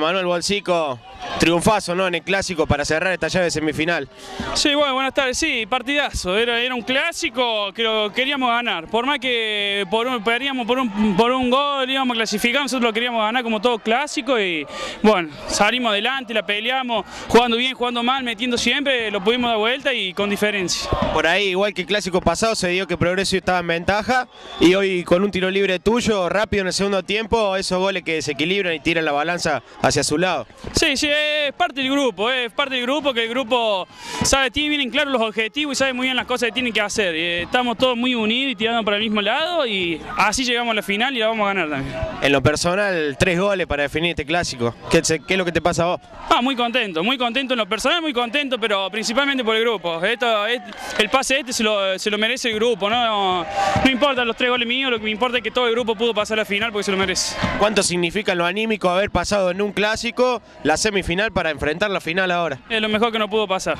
Manuel Bolsico triunfazo ¿no? en el clásico para cerrar esta llave de semifinal. Sí, bueno, buenas tardes. Sí, partidazo. Era, un clásico, creo queríamos ganar. Por más que por un, perdíamos por un, por un gol, íbamos a clasificar, nosotros lo queríamos ganar como todo clásico y bueno, salimos adelante, la peleamos, jugando bien, jugando mal, metiendo siempre, lo pudimos dar vuelta y con diferencia. Por ahí, igual que el clásico pasado, se dio que Progreso estaba en ventaja y hoy con un tiro libre tuyo, rápido en el segundo tiempo, esos goles que desequilibran y tiran la balanza hacia su lado. Sí, sí, es parte del grupo, eh, es parte del grupo que el grupo sabe, tiene bien en claro los objetivos y sabe muy bien las cosas que tienen que hacer. Eh, estamos todos muy unidos y tirando para el mismo lado y así llegamos a la final y la vamos a ganar también. En lo personal, tres goles para definir este clásico. ¿Qué, qué es lo que te pasa a vos? Ah, muy contento, muy contento en lo personal, muy contento, pero principalmente por el grupo. Esto, el pase este se lo, merece el grupo, ¿no? ¿no? los tres goles míos, lo que me importa es que todo el grupo pudo pasar a la final porque se lo merece. ¿Cuánto significa lo anímico haber pasado en un clásico la final para enfrentar la final ahora. Es lo mejor que no pudo pasar.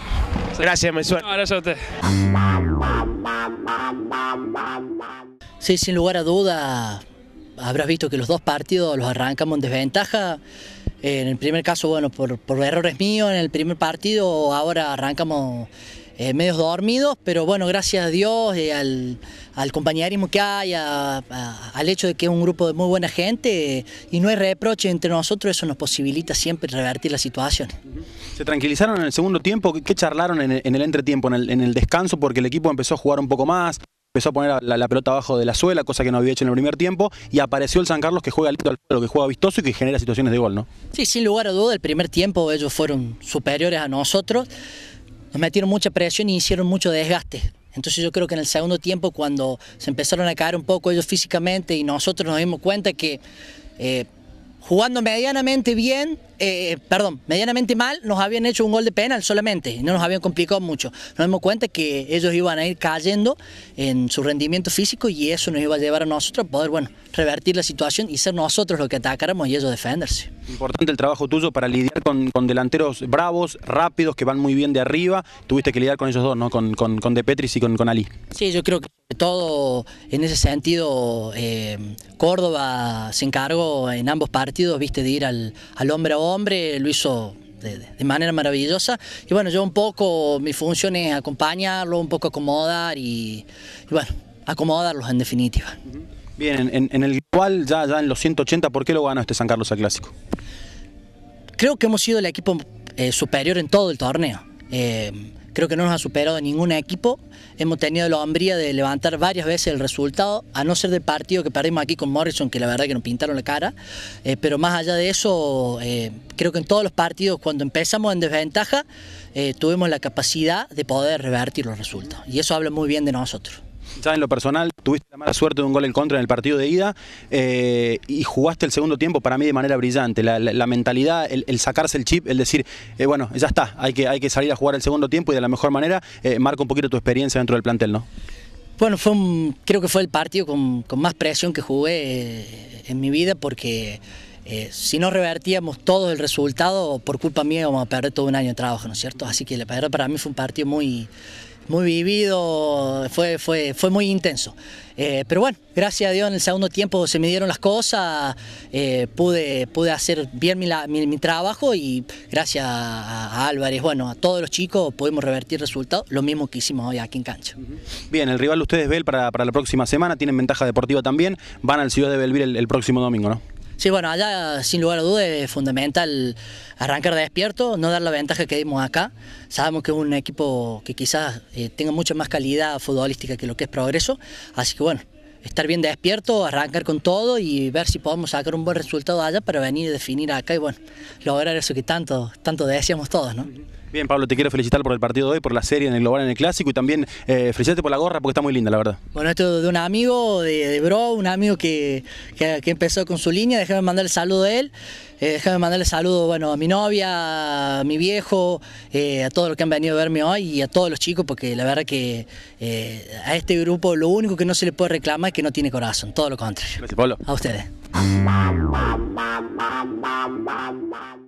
Gracias, me suena. gracias a usted. Sí, sin lugar a duda, habrás visto que los dos partidos los arrancamos en desventaja. En el primer caso, bueno, por, por errores míos, en el primer partido ahora arrancamos eh, medios dormidos, pero bueno, gracias a Dios, eh, al, compañerismo que hay, al hecho de que es un grupo de muy buena gente eh, y no hay reproche entre nosotros, eso nos posibilita siempre revertir la situación. ¿Se tranquilizaron en el segundo tiempo? ¿Qué charlaron en el, entretiempo, en el, descanso? Porque el equipo empezó a jugar un poco más, empezó a poner la, pelota abajo de la suela, cosa que no había hecho en el primer tiempo, y apareció el San Carlos que juega al que juega vistoso y que genera situaciones de gol, ¿no? Sí, sin lugar a duda, el primer tiempo ellos fueron superiores a nosotros nos metieron mucha presión y hicieron mucho desgaste. Entonces yo creo que en el segundo tiempo cuando se empezaron a caer un poco ellos físicamente y nosotros nos dimos cuenta que eh, jugando medianamente bien, eh, perdón, medianamente mal, nos habían hecho un gol de penal solamente, no nos habían complicado mucho. Nos dimos cuenta que ellos iban a ir cayendo en su rendimiento físico y eso nos iba a llevar a nosotros a poder, bueno, revertir la situación y ser nosotros los que atacáramos y ellos defenderse. Importante el trabajo tuyo para lidiar con, delanteros bravos, rápidos, que van muy bien de arriba. Tuviste que lidiar con ellos dos, ¿no? Con, con, De Petris y con, con Ali. Sí, yo creo que todo en ese sentido, eh, Córdoba se encargó en ambos partidos, viste, de ir al, hombre a hombre, lo hizo de, manera maravillosa. Y bueno, yo un poco, mi función es acompañarlo, un poco acomodar y, bueno, acomodarlos en definitiva. Bien, en, el cual ya, ya en los 180, ¿por qué lo ganó este San Carlos al Clásico? Creo que hemos sido el equipo eh, superior en todo el torneo. Eh, Creo que no nos ha superado ningún equipo. Hemos tenido la hombría de levantar varias veces el resultado, a no ser del partido que perdimos aquí con Morrison, que la verdad que nos pintaron la cara. Eh, pero más allá de eso, eh, creo que en todos los partidos, cuando empezamos en desventaja, eh, tuvimos la capacidad de poder revertir los resultados. Y eso habla muy bien de nosotros en lo personal, tuviste la mala suerte de un gol en contra en el partido de ida eh, y jugaste el segundo tiempo para mí de manera brillante. La, mentalidad, el, sacarse el chip, el decir, eh, bueno, ya está, hay que, hay que salir a jugar el segundo tiempo y de la mejor manera eh, marca un poquito tu experiencia dentro del plantel, ¿no? Bueno, fue creo que fue el partido con, con más presión que jugué en mi vida porque eh, si no revertíamos todo el resultado, por culpa mía vamos a perder todo un año de trabajo, ¿no es cierto? Así que el para mí fue un partido muy, muy vivido, fue, fue, fue muy intenso. Eh, pero bueno, gracias a Dios en el segundo tiempo se me dieron las cosas, eh, pude, pude hacer bien mi, trabajo y gracias a, Álvarez, bueno, a todos los chicos pudimos revertir resultados, lo mismo que hicimos hoy aquí en cancha. Bien, el rival ustedes ven para, para la próxima semana, tienen ventaja deportiva también, van al Ciudad de Belvir el próximo domingo, ¿no? Sí, bueno, allá sin lugar a dudas es fundamental arrancar de despierto, no dar la ventaja que dimos acá. Sabemos que es un equipo que quizás eh, tenga mucha más calidad futbolística que lo que es progreso, así que bueno, estar bien despierto, arrancar con todo y ver si podemos sacar un buen resultado allá para venir y definir acá y bueno, lograr eso que tanto, tanto deseamos todos, ¿no? Bien, Pablo, te quiero felicitar por el partido de hoy, por la serie en el global, en el clásico y también eh, por la gorra porque está muy linda, la verdad. Bueno, esto de un amigo, de, Bro, un amigo que, empezó con su línea, déjame mandar el saludo a él, eh, déjame mandarle el saludo bueno, a mi novia, a mi viejo, eh, a todos los que han venido a verme hoy y a todos los chicos porque la verdad que eh, a este grupo lo único que no se le puede reclamar es que no tiene corazón, todo lo contrario. Gracias, Pablo. A ustedes.